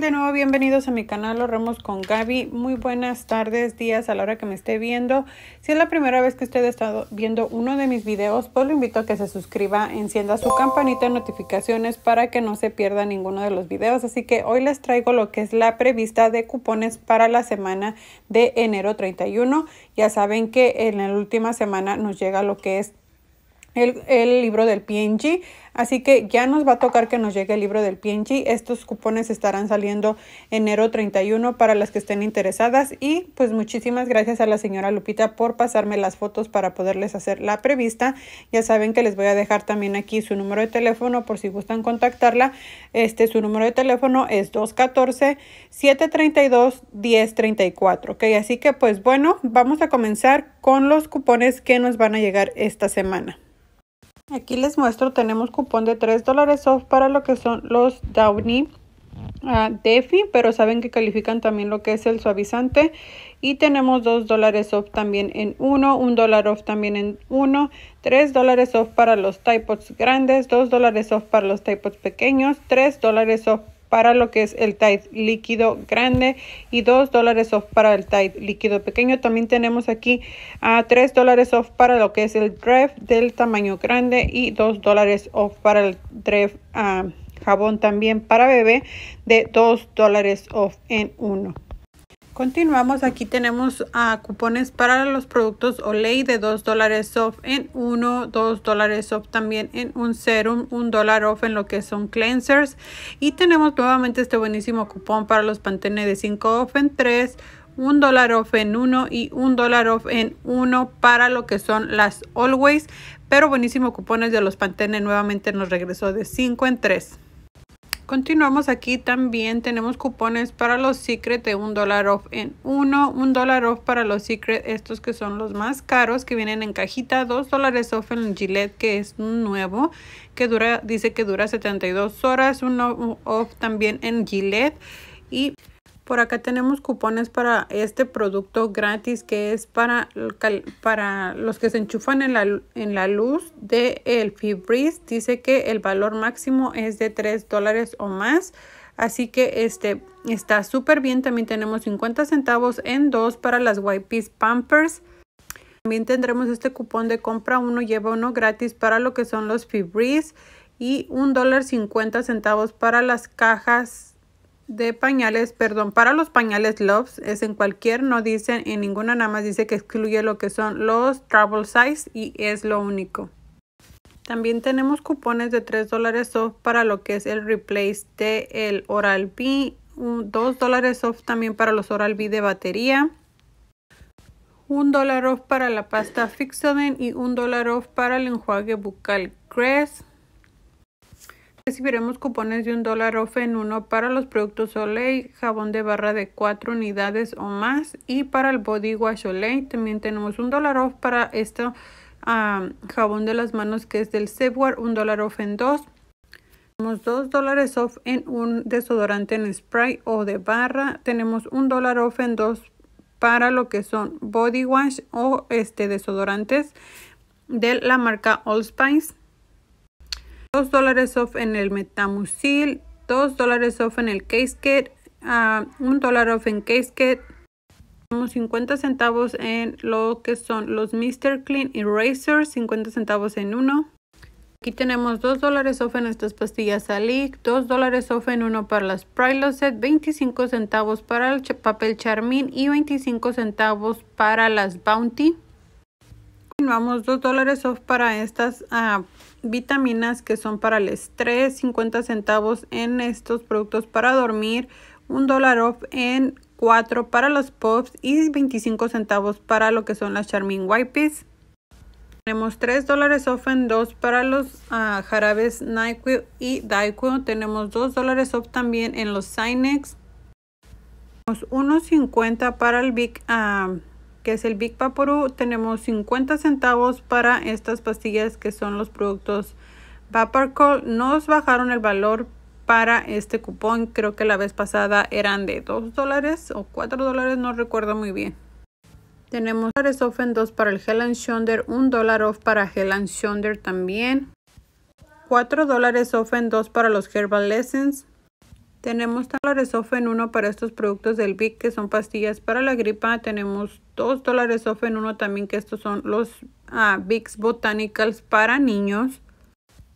De nuevo bienvenidos a mi canal remos con Gaby. Muy buenas tardes, días a la hora que me esté viendo. Si es la primera vez que usted ha estado viendo uno de mis videos, pues lo invito a que se suscriba, encienda su campanita de notificaciones para que no se pierda ninguno de los videos. Así que hoy les traigo lo que es la prevista de cupones para la semana de enero 31. Ya saben que en la última semana nos llega lo que es el, libro del PNG. Así que ya nos va a tocar que nos llegue el libro del PNG. Estos cupones estarán saliendo enero 31 para las que estén interesadas. Y pues muchísimas gracias a la señora Lupita por pasarme las fotos para poderles hacer la prevista. Ya saben que les voy a dejar también aquí su número de teléfono por si gustan contactarla. Este, su número de teléfono es 214-732-1034. Ok, así que pues bueno, vamos a comenzar con los cupones que nos van a llegar esta semana. Aquí les muestro, tenemos cupón de 3 dólares off para lo que son los Downy ah, Defi, pero saben que califican también lo que es el suavizante. Y tenemos 2 dólares off también en uno, 1 dólar off también en uno, 3 dólares off para los typos grandes, 2 dólares off para los typos pequeños, 3 dólares off para lo que es el Tide líquido grande y 2 dólares off para el Tide líquido pequeño. También tenemos aquí a ah, 3 dólares off para lo que es el Dref del tamaño grande y 2 dólares off para el Dref ah, jabón también para bebé de 2 dólares off en uno. Continuamos, aquí tenemos a ah, cupones para los productos Olay de 2 dólares off en 1, 2 dólares off también en un serum, 1 dólar off en lo que son cleansers. Y tenemos nuevamente este buenísimo cupón para los Pantene de 5 off en 3, 1 dólar off en 1 y 1 dólar off en 1 para lo que son las Always. Pero buenísimo cupones de los Pantene nuevamente nos regresó de 5 en 3. Continuamos aquí también tenemos cupones para los Secret de un dólar off en uno, un dólar off para los Secret, estos que son los más caros que vienen en cajita, dos dólares off en Gillette que es un nuevo que dura, dice que dura 72 horas, un off también en Gillette por acá tenemos cupones para este producto gratis que es para, para los que se enchufan en la, luz de el Fibris. Dice que el valor máximo es de 3 dólares o más. Así que este está súper bien. También tenemos 50 centavos en dos para las piece Pampers. También tendremos este cupón de compra uno lleva uno gratis para lo que son los Fibris y un dólar centavos para las cajas de pañales, perdón, para los pañales Loves, es en cualquier, no dicen en ninguna, nada más dice que excluye lo que son los travel size y es lo único. También tenemos cupones de 3 dólares off para lo que es el replace de el Oral-B, 2 dólares off también para los Oral-B de batería, 1 dólar off para la pasta Fixoden y 1 dólar off para el enjuague bucal Crest recibiremos cupones de un dólar off en uno para los productos Olay, jabón de barra de cuatro unidades o más y para el body wash Olay también tenemos un dólar off para este jabón de las manos que es del Seward, un dólar off en dos. Tenemos dos dólares off en un desodorante en spray o de barra. Tenemos un dólar off en dos para lo que son body wash o este desodorantes de la marca Spice. 2 dólares off en el Metamucil, 2 dólares off en el Case Kit, 1 ah, dólar off en Case Kit, 50 centavos en lo que son los Mr. Clean Erasers, 50 centavos en uno. Aquí tenemos 2 dólares off en estas pastillas Alic, 2 dólares off en uno para las Prilosec, 25 centavos para el papel Charmin y 25 centavos para las Bounty. 2 dólares off para estas ah, vitaminas que son para el estrés, 50 centavos en estos productos para dormir, 1 dólar off en 4 para los pops y 25 centavos para lo que son las Charmin Wipes. Tenemos 3 dólares off en 2 para los ah, jarabes NyQuil y DyQuil. Tenemos 2 dólares off también en los Sinex. Tenemos 1.50 para el Big que es el Big Vaporú, tenemos 50 centavos para estas pastillas que son los productos Vaporcol. Nos bajaron el valor para este cupón. Creo que la vez pasada eran de 2 dólares o 4 dólares, no recuerdo muy bien. Tenemos off en 2 para el and Shonder, 1 dólar off para Helen Shonder también. 4 dólares off en 2 para los Herbal Essence, tenemos dólares off en uno para estos productos del BIC que son pastillas para la gripa. Tenemos dos dólares off en uno también que estos son los ah, Botanicals para niños.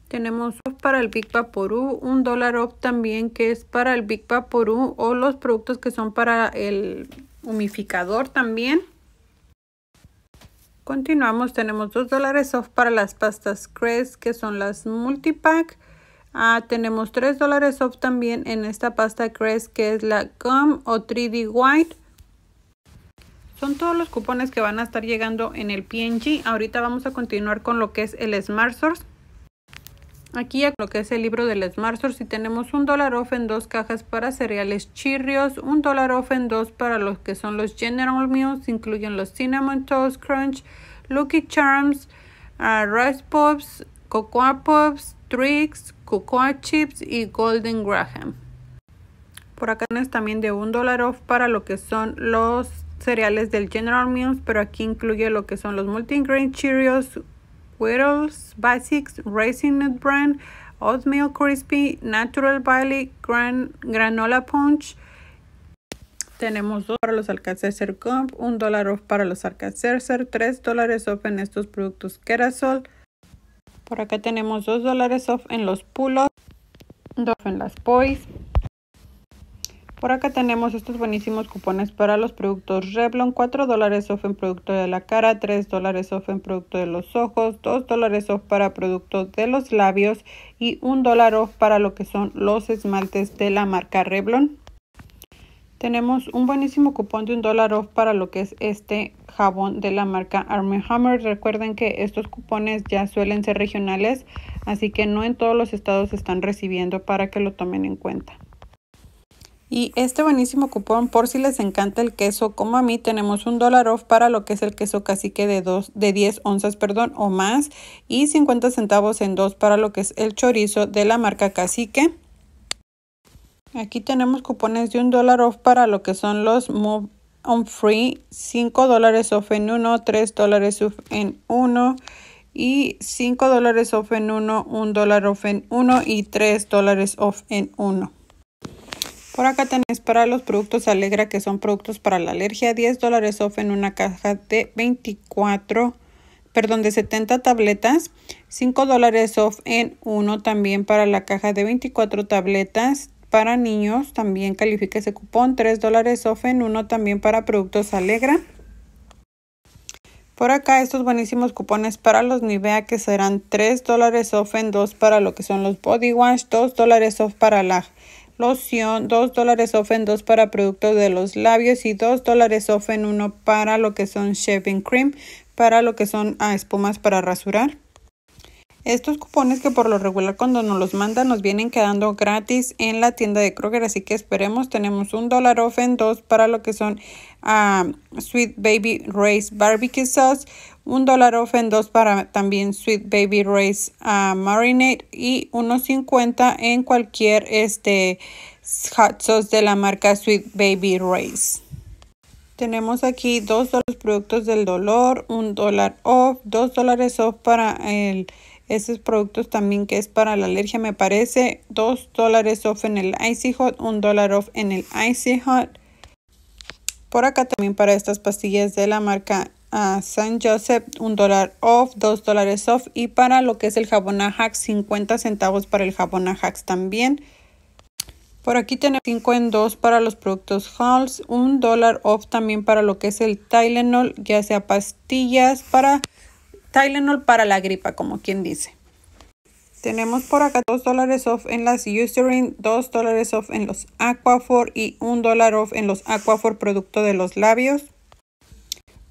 Tenemos off para el Big Vaporú, un dólar off también que es para el Big Vaporú o los productos que son para el humificador también. Continuamos, tenemos dos dólares off para las pastas Crest que son las Multipack. Ah, tenemos 3 dólares off también en esta pasta Crest que es la Gum o 3D White. Son todos los cupones que van a estar llegando en el PNG. Ahorita vamos a continuar con lo que es el Smart Source. Aquí lo que es el libro del Smart Source y tenemos un dólar off en dos cajas para cereales chirrios. un dólar off en dos para los que son los General Meals, incluyen los Cinnamon Toast Crunch, Lucky Charms, ah, Rice Pops, Cocoa Pops, Trix, Cocoa Chips y Golden Graham. Por acá tienes también de un dólar off para lo que son los cereales del General Mills, pero aquí incluye lo que son los multigrain Cheerios, Whittles, Basics, Racing Nut Brand, Oatmeal Crispy, Natural Valley, Granola Punch. Tenemos dos para los Alcacercer Gump, un dólar off para los Alcacercer, tres dólares off en estos productos Kerasol, por acá tenemos 2 dólares off en los pulos, 2 en las pois. Por acá tenemos estos buenísimos cupones para los productos Revlon, 4 dólares off en producto de la cara, 3 dólares off en producto de los ojos, 2 dólares off para productos de los labios y 1 dólar off para lo que son los esmaltes de la marca Revlon. Tenemos un buenísimo cupón de un dólar off para lo que es este jabón de la marca Arm Hammer. Recuerden que estos cupones ya suelen ser regionales, así que no en todos los estados están recibiendo para que lo tomen en cuenta. Y este buenísimo cupón, por si les encanta el queso, como a mí, tenemos un dólar off para lo que es el queso cacique de, dos, de 10 onzas perdón, o más y 50 centavos en dos para lo que es el chorizo de la marca cacique. Aquí tenemos cupones de un dólar off para lo que son los Move on Free. 5 dólares off en uno, 3 dólares off en uno y 5 dólares off en uno, 1 dólar off en uno y 3 dólares off en uno. Por acá tenés para los productos Alegra que son productos para la alergia. 10 dólares off en una caja de 24 perdón, de 70 tabletas, 5 dólares off en uno también para la caja de 24 tabletas, para niños también califica ese cupón. 3 dólares off en uno también para productos Alegra. Por acá estos buenísimos cupones para los Nivea que serán 3 dólares off en 2 para lo que son los body wash, 2 dólares off para la loción, 2 dólares off en 2 para productos de los labios y 2 dólares off en 1 para lo que son shaving cream, para lo que son ah, espumas para rasurar. Estos cupones que por lo regular cuando nos los mandan nos vienen quedando gratis en la tienda de Kroger, así que esperemos, tenemos un dólar off en dos para lo que son ah, Sweet Baby Ray's Barbecue Sauce, un dólar off en dos para también Sweet Baby Ray's ah, Marinade y unos 1.50 en cualquier este, hot sauce de la marca Sweet Baby Ray's. Tenemos aquí dos de los productos del dolor, un dólar off, dos dólares off para el esos productos también que es para la alergia me parece 2 dólares off en el Icy Hot, 1 dólar off en el Icy Hot. Por acá también para estas pastillas de la marca uh, ah, San Joseph, 1 dólar off, 2 dólares off. Y para lo que es el jabón Ajax, 50 centavos para el jabón Ajax también. Por aquí tenemos 5 en 2 para los productos Halls, 1 dólar off también para lo que es el Tylenol, ya sea pastillas para Tylenol para la gripa, como quien dice. Tenemos por acá 2 dólares off en las Eucerin, 2 dólares off en los Aquafor y 1 dólar off en los Aquafor producto de los labios.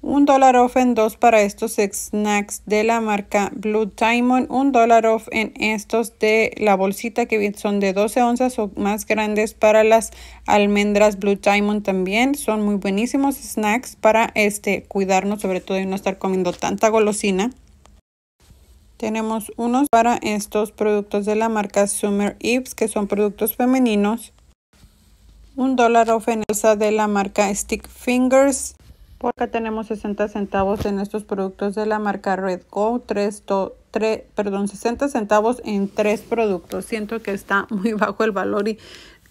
Un dólar off en dos para estos snacks de la marca Blue Diamond. Un dólar off en estos de la bolsita que son de 12 onzas o más grandes para las almendras Blue Diamond también. Son muy buenísimos snacks para este cuidarnos sobre todo y no estar comiendo tanta golosina. Tenemos unos para estos productos de la marca Summer Eves que son productos femeninos. Un dólar off en esa de la marca Stick Fingers por Acá tenemos 60 centavos en estos productos de la marca Red Go. 60 centavos en tres productos. Siento que está muy bajo el valor y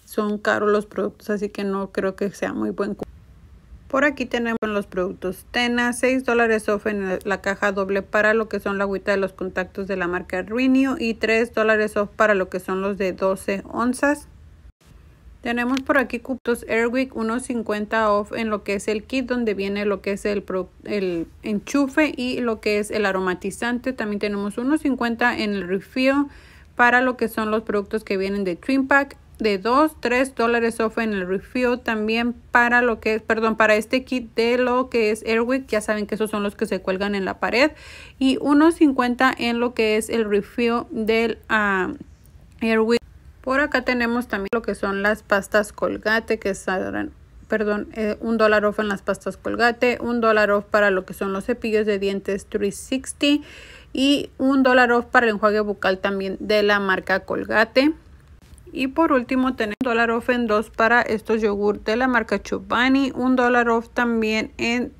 son caros los productos, así que no creo que sea muy buen. Por aquí tenemos los productos Tena, 6 dólares off en la caja doble para lo que son la agüita de los contactos de la marca Ruinio y 3 dólares off para lo que son los de 12 onzas. Tenemos por aquí cuptos Airwick 1.50 off en lo que es el kit donde viene lo que es el, el enchufe y lo que es el aromatizante. También tenemos 1.50 en el refill para lo que son los productos que vienen de Trim Pack de 2, 3 dólares off en el refill también para lo que es, perdón, para este kit de lo que es Airwick, ya saben que esos son los que se cuelgan en la pared y 1.50 en lo que es el refill del ah, Airwick por acá tenemos también lo que son las pastas colgate, que saldrán, perdón, eh, un dólar off en las pastas colgate, un dólar off para lo que son los cepillos de dientes 360 y un dólar off para el enjuague bucal también de la marca colgate. Y por último tenemos un dólar off en dos para estos yogur de la marca Chobani, un dólar off también en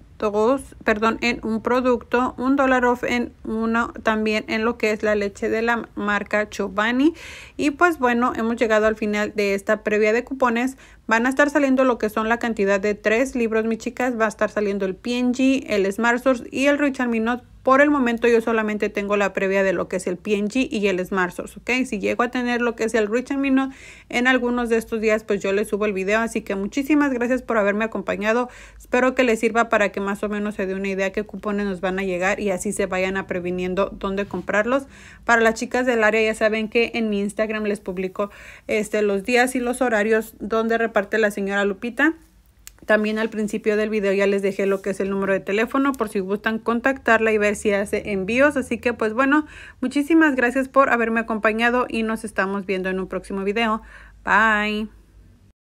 perdón, en un producto, un dólar off en uno también en lo que es la leche de la marca Chobani. Y pues bueno, hemos llegado al final de esta previa de cupones. Van a estar saliendo lo que son la cantidad de tres libros, mis chicas. Va a estar saliendo el PNG, el Smart Source y el Richard Minot por el momento yo solamente tengo la previa de lo que es el PNG y el Smart Source, ¿ok? Si llego a tener lo que es el Rich Amino en algunos de estos días, pues yo les subo el video. Así que muchísimas gracias por haberme acompañado. Espero que les sirva para que más o menos se dé una idea qué cupones nos van a llegar y así se vayan a previniendo dónde comprarlos. Para las chicas del área ya saben que en mi Instagram les publico este, los días y los horarios donde reparte la señora Lupita. También al principio del video ya les dejé lo que es el número de teléfono por si gustan contactarla y ver si hace envíos. Así que pues bueno, muchísimas gracias por haberme acompañado y nos estamos viendo en un próximo video. Bye.